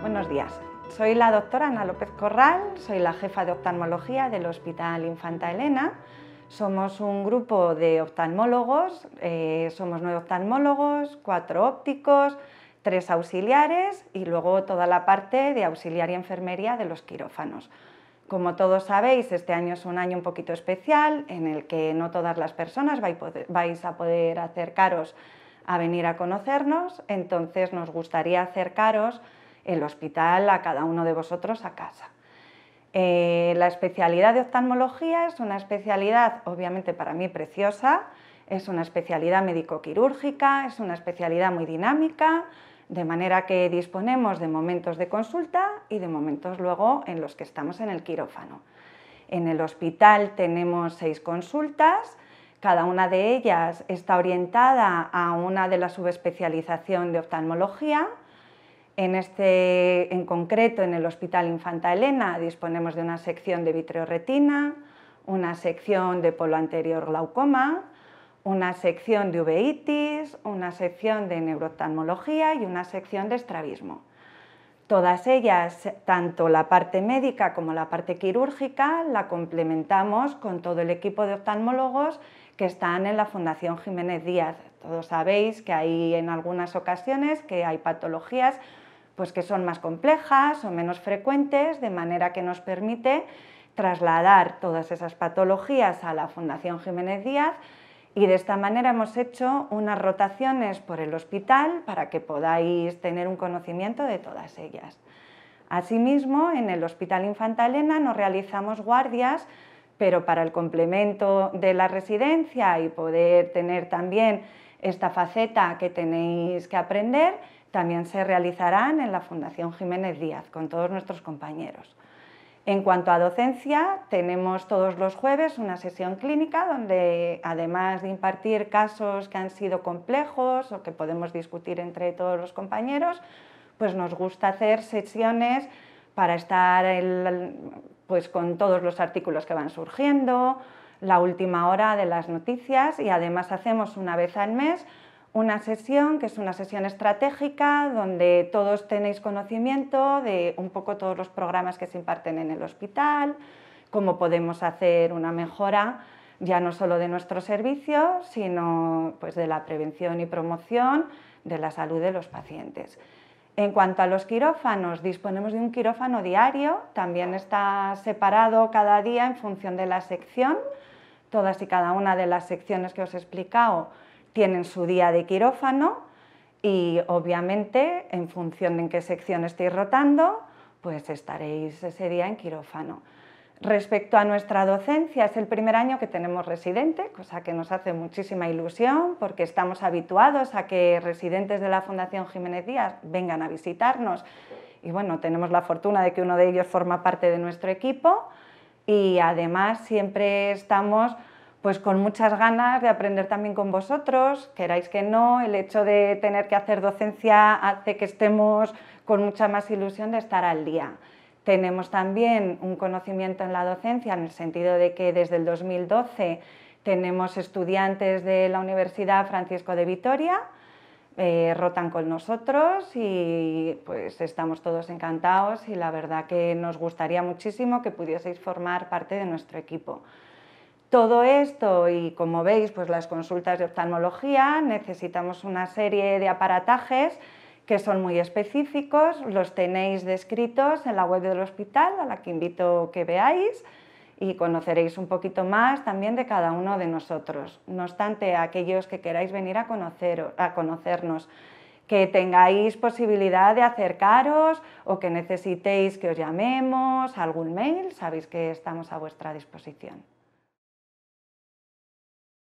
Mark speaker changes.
Speaker 1: Buenos días. Soy la doctora Ana López Corral, soy la jefa de oftalmología del Hospital Infanta Elena. Somos un grupo de oftalmólogos, eh, somos nueve oftalmólogos, cuatro ópticos, tres auxiliares y luego toda la parte de auxiliar y enfermería de los quirófanos. Como todos sabéis, este año es un año un poquito especial en el que no todas las personas vais a poder acercaros a venir a conocernos, entonces nos gustaría acercaros el hospital a cada uno de vosotros a casa. Eh, la especialidad de oftalmología es una especialidad, obviamente para mí, preciosa, es una especialidad médico-quirúrgica, es una especialidad muy dinámica, de manera que disponemos de momentos de consulta y de momentos luego en los que estamos en el quirófano. En el hospital tenemos seis consultas, cada una de ellas está orientada a una de la subespecialización de oftalmología. En, este, en concreto, en el Hospital Infanta Elena disponemos de una sección de vitreoretina, una sección de polo anterior glaucoma, una sección de uveitis, una sección de neurotalmología y una sección de estrabismo. Todas ellas, tanto la parte médica como la parte quirúrgica, la complementamos con todo el equipo de oftalmólogos que están en la Fundación Jiménez Díaz. Todos sabéis que hay en algunas ocasiones que hay patologías pues que son más complejas o menos frecuentes, de manera que nos permite trasladar todas esas patologías a la Fundación Jiménez Díaz y de esta manera hemos hecho unas rotaciones por el hospital para que podáis tener un conocimiento de todas ellas. Asimismo, en el Hospital Infanta Elena nos realizamos guardias, pero para el complemento de la residencia y poder tener también esta faceta que tenéis que aprender, también se realizarán en la Fundación Jiménez Díaz con todos nuestros compañeros. En cuanto a docencia, tenemos todos los jueves una sesión clínica donde, además de impartir casos que han sido complejos o que podemos discutir entre todos los compañeros, pues nos gusta hacer sesiones para estar pues con todos los artículos que van surgiendo, la última hora de las noticias y además hacemos una vez al mes una sesión que es una sesión estratégica donde todos tenéis conocimiento de un poco todos los programas que se imparten en el hospital, cómo podemos hacer una mejora ya no solo de nuestro servicio, sino pues de la prevención y promoción de la salud de los pacientes. En cuanto a los quirófanos, disponemos de un quirófano diario, también está separado cada día en función de la sección. Todas y cada una de las secciones que os he explicado tienen su día de quirófano y obviamente en función de en qué sección estéis rotando, pues estaréis ese día en quirófano. Respecto a nuestra docencia, es el primer año que tenemos residente, cosa que nos hace muchísima ilusión porque estamos habituados a que residentes de la Fundación Jiménez Díaz vengan a visitarnos y bueno, tenemos la fortuna de que uno de ellos forma parte de nuestro equipo y además siempre estamos pues con muchas ganas de aprender también con vosotros, queráis que no, el hecho de tener que hacer docencia hace que estemos con mucha más ilusión de estar al día. Tenemos también un conocimiento en la docencia en el sentido de que desde el 2012 tenemos estudiantes de la Universidad Francisco de Vitoria, eh, rotan con nosotros y pues estamos todos encantados y la verdad que nos gustaría muchísimo que pudieseis formar parte de nuestro equipo. Todo esto y como veis, pues las consultas de oftalmología necesitamos una serie de aparatajes que son muy específicos, los tenéis descritos en la web del hospital a la que invito que veáis y conoceréis un poquito más también de cada uno de nosotros. No obstante, aquellos que queráis venir a, conocer, a conocernos, que tengáis posibilidad de acercaros o que necesitéis que os llamemos, algún mail, sabéis que estamos a vuestra disposición.